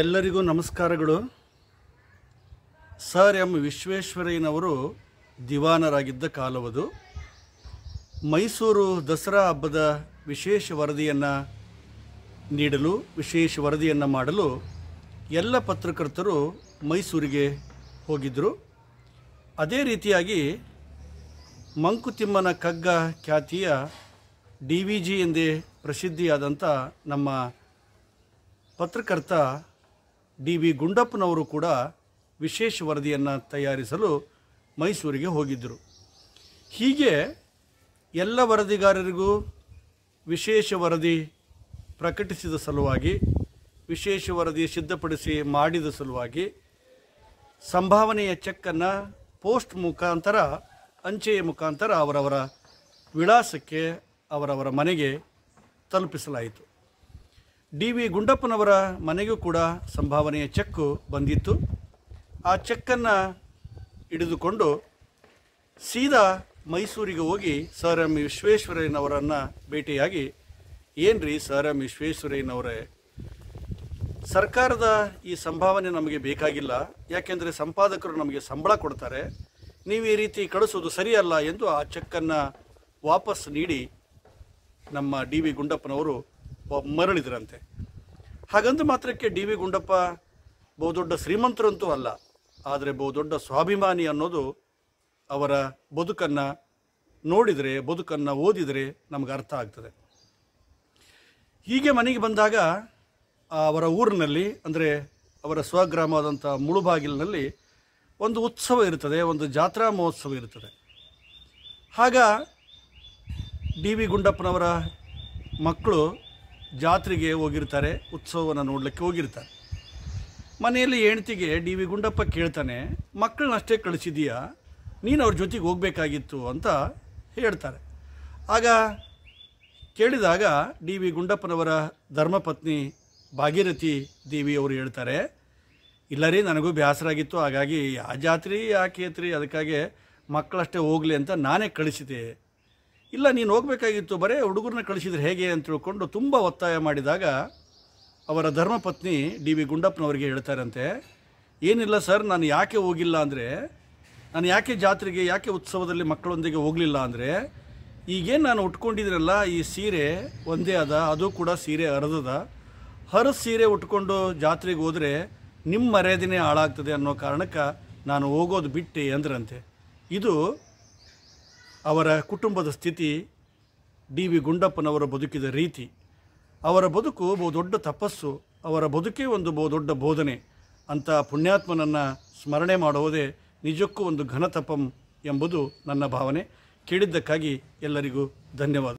ಎಲ್ಲರಿಗೂ ನಮಸ್ಕಾರಗಳು sir M ವಿಶ್ವೇಶ್ವರಯ್ಯನವರು ದಿವಾನರಾಗಿದ್ದ ಕಾಲವದು ಮೈಸೂರು ದಸರಾ ಹಬ್ಬದ ವಿಶೇಷ ವರದಿಯನ್ನು ನೀಡಲು ವಿಶೇಷ ವರದಿಯನ್ನು ಮಾಡಲು ಎಲ್ಲ ಪತ್ರಕರ್ತರು ಮೈಸೂರಿಗೆ ಹೋಗಿದ್ದರು ಅದೇ ರೀತಿಯಾಗಿ ಮಂಕುತಿಮ್ಮನ ಕಗ್ಗ ಖ್ಯಾತಿಯ ಡಿ ವಿ ಜಿ ಎಂದೇ ಪ್ರಸಿದ್ಧಿಯಾದಂಥ ನಮ್ಮ ಪತ್ರಕರ್ತ ಡಿ ವಿ ಗುಂಡಪ್ಪನವರು ಕೂಡ ವಿಶೇಷ ವರದಿಯನ್ನು ತಯಾರಿಸಲು ಮೈಸೂರಿಗೆ ಹೋಗಿದ್ದರು ಹೀಗೆ ಎಲ್ಲ ವರದಿಗಾರರಿಗೂ ವಿಶೇಷ ವರದಿ ಪ್ರಕಟಿಸಿದ ಸಲುವಾಗಿ ವಿಶೇಷ ವರದಿ ಸಿದ್ಧಪಡಿಸಿ ಮಾಡಿದ ಸಲುವಾಗಿ ಸಂಭಾವನೆಯ ಚೆಕ್ಕನ್ನು ಪೋಸ್ಟ್ ಮುಖಾಂತರ ಅಂಚೆಯ ಮುಖಾಂತರ ಅವರವರ ವಿಳಾಸಕ್ಕೆ ಅವರವರ ಮನೆಗೆ ತಲುಪಿಸಲಾಯಿತು ಡಿ ವಿ ಗುಂಡಪ್ಪನವರ ಮನೆಗೂ ಕೂಡ ಸಂಭಾವನೆಯ ಚೆಕ್ಕು ಬಂದಿತ್ತು ಆ ಚೆಕ್ಕನ್ನು ಹಿಡಿದುಕೊಂಡು ಸೀದಾ ಮೈಸೂರಿಗೆ ಹೋಗಿ ಸರ್ ಎಂ ವಿಶ್ವೇಶ್ವರಯ್ಯನವರನ್ನು ಭೇಟಿಯಾಗಿ ಏನ್ರಿ ಸರ್ ಎಂ ವಿಶ್ವೇಶ್ವರಯ್ಯನವರೇ ಸರ್ಕಾರದ ಈ ಸಂಭಾವನೆ ನಮಗೆ ಬೇಕಾಗಿಲ್ಲ ಯಾಕೆಂದರೆ ಸಂಪಾದಕರು ನಮಗೆ ಸಂಬಳ ಕೊಡ್ತಾರೆ ನೀವು ಈ ರೀತಿ ಕಳಿಸೋದು ಸರಿಯಲ್ಲ ಎಂದು ಆ ಚೆಕ್ಕನ್ನು ವಾಪಸ್ ನೀಡಿ ನಮ್ಮ ಡಿ ವಿ ಗುಂಡಪ್ಪನವರು ಮರಳಿದ್ರಂತೆ ಹಾಗಂದು ಮಾತ್ರಕ್ಕೆ ಡಿ ವಿ ಗುಂಡಪ್ಪ ಬಹುದೊಡ್ಡ ಶ್ರೀಮಂತರಂತೂ ಅಲ್ಲ ಆದರೆ ಬಹುದೊಡ್ಡ ಸ್ವಾಭಿಮಾನಿ ಅನ್ನೋದು ಅವರ ಬದುಕನ್ನು ನೋಡಿದರೆ ಬದುಕನ್ನು ಓದಿದರೆ ನಮಗೆ ಅರ್ಥ ಆಗ್ತದೆ ಹೀಗೆ ಮನೆಗೆ ಬಂದಾಗ ಅವರ ಊರಿನಲ್ಲಿ ಅಂದರೆ ಅವರ ಸ್ವಗ್ರಾಮವಾದಂಥ ಮುಳುಬಾಗಿಲಿನಲ್ಲಿ ಒಂದು ಉತ್ಸವ ಇರ್ತದೆ ಒಂದು ಜಾತ್ರಾ ಮಹೋತ್ಸವ ಇರ್ತದೆ ಆಗ ಡಿ ವಿ ಗುಂಡಪ್ಪನವರ ಮಕ್ಕಳು ಜಾತ್ರೆಗೆ ಹೋಗಿರ್ತಾರೆ ಉತ್ಸವವನ್ನು ನೋಡಲಿಕ್ಕೆ ಹೋಗಿರ್ತಾರೆ ಮನೆಯಲ್ಲಿ ಹೆಣ್ತಿಗೆ ಡಿ ವಿ ಗುಂಡಪ್ಪ ಕೇಳ್ತಾನೆ ಮಕ್ಕಳನ್ನಷ್ಟೇ ಕಳಿಸಿದೀಯಾ ನೀನು ಅವ್ರ ಜೊತೆಗೆ ಹೋಗಬೇಕಾಗಿತ್ತು ಅಂತ ಹೇಳ್ತಾರೆ ಆಗ ಕೇಳಿದಾಗ ಡಿ ವಿ ಗುಂಡಪ್ಪನವರ ಧರ್ಮಪತ್ನಿ ಭಾಗೀರಥಿ ದೇವಿ ಅವರು ಹೇಳ್ತಾರೆ ಇಲ್ಲ ರೀ ನನಗೂ ಬೇಸರಾಗಿತ್ತು ಹಾಗಾಗಿ ಆ ಜಾತ್ರೆ ಯಾಕೆ ಐತ್ರಿ ಅದಕ್ಕಾಗಿ ಮಕ್ಕಳಷ್ಟೇ ಹೋಗಲಿ ಅಂತ ನಾನೇ ಕಳಿಸಿದೆ ಇಲ್ಲ ನೀನು ಹೋಗಬೇಕಾಗಿತ್ತು ಬರೇ ಹುಡುಗರನ್ನ ಕಳಿಸಿದ್ರೆ ಹೇಗೆ ಅಂತ ತಿಳ್ಕೊಂಡು ತುಂಬ ಒತ್ತಾಯ ಮಾಡಿದಾಗ ಅವರ ಧರ್ಮಪತ್ನಿ ಡಿ ವಿ ಗುಂಡಪ್ಪನವರಿಗೆ ಹೇಳ್ತಾರಂತೆ ಏನಿಲ್ಲ ಸರ್ ನಾನು ಯಾಕೆ ಹೋಗಿಲ್ಲ ಅಂದರೆ ನಾನು ಯಾಕೆ ಜಾತ್ರೆಗೆ ಯಾಕೆ ಉತ್ಸವದಲ್ಲಿ ಮಕ್ಕಳೊಂದಿಗೆ ಹೋಗಲಿಲ್ಲ ಅಂದರೆ ಈಗೇನು ನಾನು ಉಟ್ಕೊಂಡಿದ್ರಲ್ಲ ಈ ಸೀರೆ ಒಂದೇ ಅದ ಅದು ಕೂಡ ಸೀರೆ ಹರಿದದ ಹರಿದು ಸೀರೆ ಉಟ್ಕೊಂಡು ಜಾತ್ರೆಗೆ ಹೋದರೆ ನಿಮ್ಮ ಮರ್ಯಾದೆನೇ ಹಾಳಾಗ್ತದೆ ಅನ್ನೋ ಕಾರಣಕ್ಕೆ ನಾನು ಹೋಗೋದು ಬಿಟ್ಟೆ ಅಂದ್ರಂತೆ ಇದು ಅವರ ಕುಟುಂಬದ ಸ್ಥಿತಿ ಡಿ ವಿ ಗುಂಡಪ್ಪನವರ ಬದುಕಿದ ರೀತಿ ಅವರ ಬದುಕು ದೊಡ್ಡ ತಪಸ್ಸು ಅವರ ಬದುಕೇ ಒಂದು ದೊಡ್ಡ ಬೋಧನೆ ಅಂತ ಪುಣ್ಯಾತ್ಮನನ್ನು ಸ್ಮರಣೆ ಮಾಡುವುದೇ ನಿಜಕ್ಕೂ ಒಂದು ಘನತಪಂ ಎಂಬುದು ನನ್ನ ಭಾವನೆ ಕೇಳಿದ್ದಕ್ಕಾಗಿ ಎಲ್ಲರಿಗೂ ಧನ್ಯವಾದ